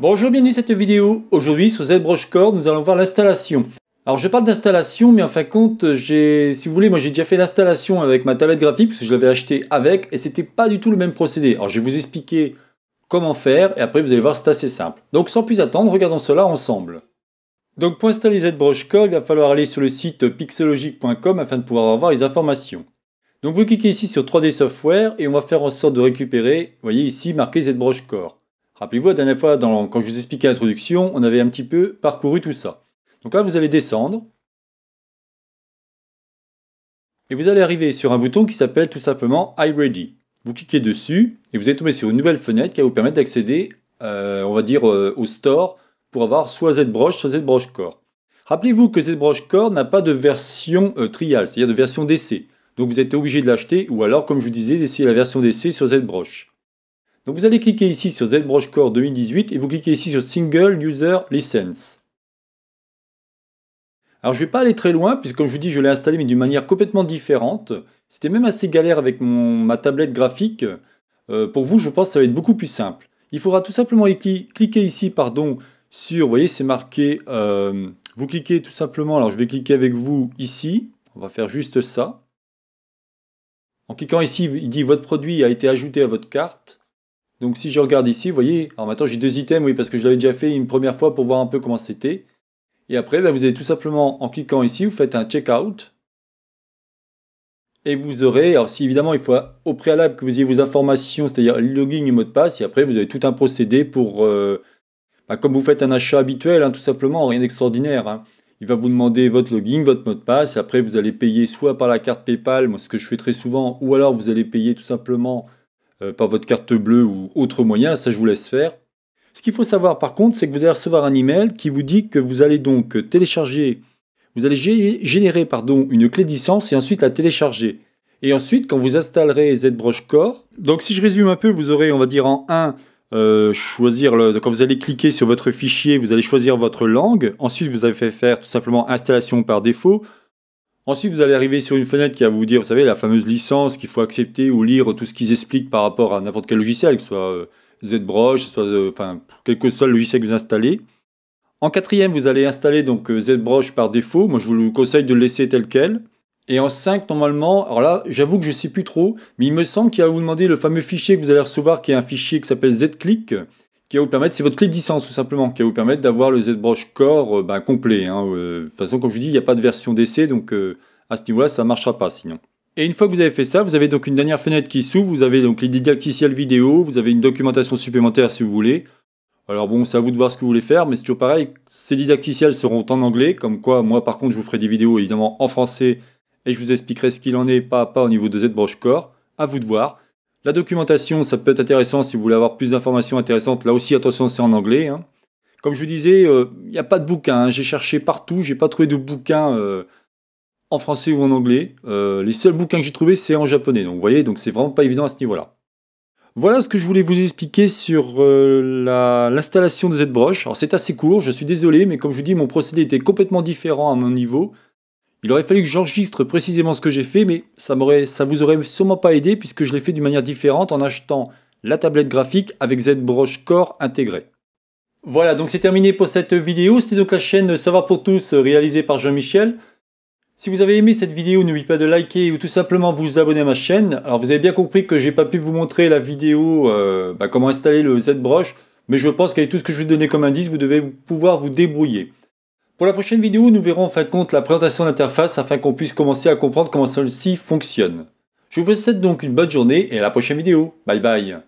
Bonjour, bienvenue dans cette vidéo. Aujourd'hui sur ZBrush Core, nous allons voir l'installation. Alors je parle d'installation, mais en fin de compte, si vous voulez, moi j'ai déjà fait l'installation avec ma tablette graphique, parce que je l'avais acheté avec, et c'était pas du tout le même procédé. Alors je vais vous expliquer comment faire, et après vous allez voir, c'est assez simple. Donc sans plus attendre, regardons cela ensemble. Donc pour installer ZBrush Core, il va falloir aller sur le site pixelogique.com afin de pouvoir avoir les informations. Donc vous cliquez ici sur 3D Software et on va faire en sorte de récupérer, vous voyez ici marqué ZBrush Core. Rappelez-vous, la dernière fois, quand je vous expliquais l'introduction, on avait un petit peu parcouru tout ça. Donc là, vous allez descendre. Et vous allez arriver sur un bouton qui s'appelle tout simplement iReady. Vous cliquez dessus et vous êtes tombé sur une nouvelle fenêtre qui va vous permettre d'accéder, euh, on va dire, euh, au store pour avoir soit ZBrush, soit ZBrush Core. Rappelez-vous que ZBrush Core n'a pas de version euh, trial, c'est-à-dire de version d'essai. Donc vous êtes obligé de l'acheter ou alors, comme je vous disais, d'essayer la version d'essai sur ZBrush. Donc vous allez cliquer ici sur ZBrush Core 2018 et vous cliquez ici sur Single User License. Alors je ne vais pas aller très loin, puisque comme je vous dis, je l'ai installé mais d'une manière complètement différente. C'était même assez galère avec ma tablette graphique. Euh, pour vous, je pense que ça va être beaucoup plus simple. Il faudra tout simplement cliquer ici, pardon, sur, vous voyez, c'est marqué, euh, vous cliquez tout simplement, alors je vais cliquer avec vous ici, on va faire juste ça. En cliquant ici, il dit votre produit a été ajouté à votre carte. Donc si je regarde ici, vous voyez, alors maintenant j'ai deux items, oui, parce que je l'avais déjà fait une première fois pour voir un peu comment c'était. Et après, ben, vous allez tout simplement, en cliquant ici, vous faites un checkout. Et vous aurez, alors si évidemment il faut au préalable que vous ayez vos informations, c'est-à-dire le login et mot de passe, et après vous avez tout un procédé pour, euh, ben, comme vous faites un achat habituel, hein, tout simplement, rien d'extraordinaire. Hein. Il va vous demander votre login, votre mot de passe, après vous allez payer soit par la carte PayPal, moi, ce que je fais très souvent, ou alors vous allez payer tout simplement euh, par votre carte bleue ou autre moyen, ça je vous laisse faire. Ce qu'il faut savoir par contre, c'est que vous allez recevoir un email qui vous dit que vous allez donc télécharger, vous allez générer pardon, une clé d'essence et ensuite la télécharger. Et ensuite, quand vous installerez ZBrush Core, donc si je résume un peu, vous aurez, on va dire en 1, euh, choisir quand vous allez cliquer sur votre fichier, vous allez choisir votre langue. Ensuite, vous avez fait faire tout simplement installation par défaut. Ensuite, vous allez arriver sur une fenêtre qui va vous dire, vous savez, la fameuse licence qu'il faut accepter ou lire tout ce qu'ils expliquent par rapport à n'importe quel logiciel, que ce soit euh, ZBrush, soit, euh, enfin, quel que soit le logiciel que vous installez. En quatrième, vous allez installer donc euh, ZBrush par défaut. Moi, je vous conseille de le laisser tel quel. Et en 5, normalement, alors là, j'avoue que je ne sais plus trop, mais il me semble qu'il va vous demander le fameux fichier que vous allez recevoir, qui est un fichier qui s'appelle zclick qui va vous permettre, c'est votre clé de licence tout simplement, qui va vous permettre d'avoir le ZBrush Core euh, ben, complet. Hein, euh, de toute façon, comme je vous dis, il n'y a pas de version d'essai, donc euh, à ce niveau-là, ça ne marchera pas sinon. Et une fois que vous avez fait ça, vous avez donc une dernière fenêtre qui s'ouvre, vous avez donc les didacticiels vidéo, vous avez une documentation supplémentaire si vous voulez. Alors bon, c'est à vous de voir ce que vous voulez faire, mais c'est toujours pareil, ces didacticiels seront en anglais, comme quoi moi par contre je vous ferai des vidéos évidemment en français et je vous expliquerai ce qu'il en est pas à pas au niveau de ZBrush Core, à vous de voir. La documentation, ça peut être intéressant si vous voulez avoir plus d'informations intéressantes. Là aussi, attention, c'est en anglais. Hein. Comme je vous disais, il euh, n'y a pas de bouquin. Hein. J'ai cherché partout, j'ai pas trouvé de bouquin euh, en français ou en anglais. Euh, les seuls bouquins que j'ai trouvés, c'est en japonais. Donc vous voyez, donc c'est vraiment pas évident à ce niveau-là. Voilà ce que je voulais vous expliquer sur l'installation de ZBrush. Alors c'est assez court, je suis désolé, mais comme je vous dis, mon procédé était complètement différent à mon niveau. Il aurait fallu que j'enregistre précisément ce que j'ai fait, mais ça, ne vous aurait sûrement pas aidé puisque je l'ai fait d'une manière différente en achetant la tablette graphique avec ZBrush Core intégré. Voilà, donc c'est terminé pour cette vidéo. C'était donc la chaîne Savoir pour tous réalisée par Jean-Michel. Si vous avez aimé cette vidéo, n'oubliez pas de liker ou tout simplement vous abonner à ma chaîne. Alors vous avez bien compris que n'ai pas pu vous montrer la vidéo euh, bah, comment installer le ZBrush, mais je pense qu'avec tout ce que je vous ai donné comme indice, vous devez pouvoir vous débrouiller. Pour la prochaine vidéo, nous verrons en fin de compte la présentation d'interface afin qu'on puisse commencer à comprendre comment celle-ci fonctionne. Je vous souhaite donc une bonne journée et à la prochaine vidéo. Bye bye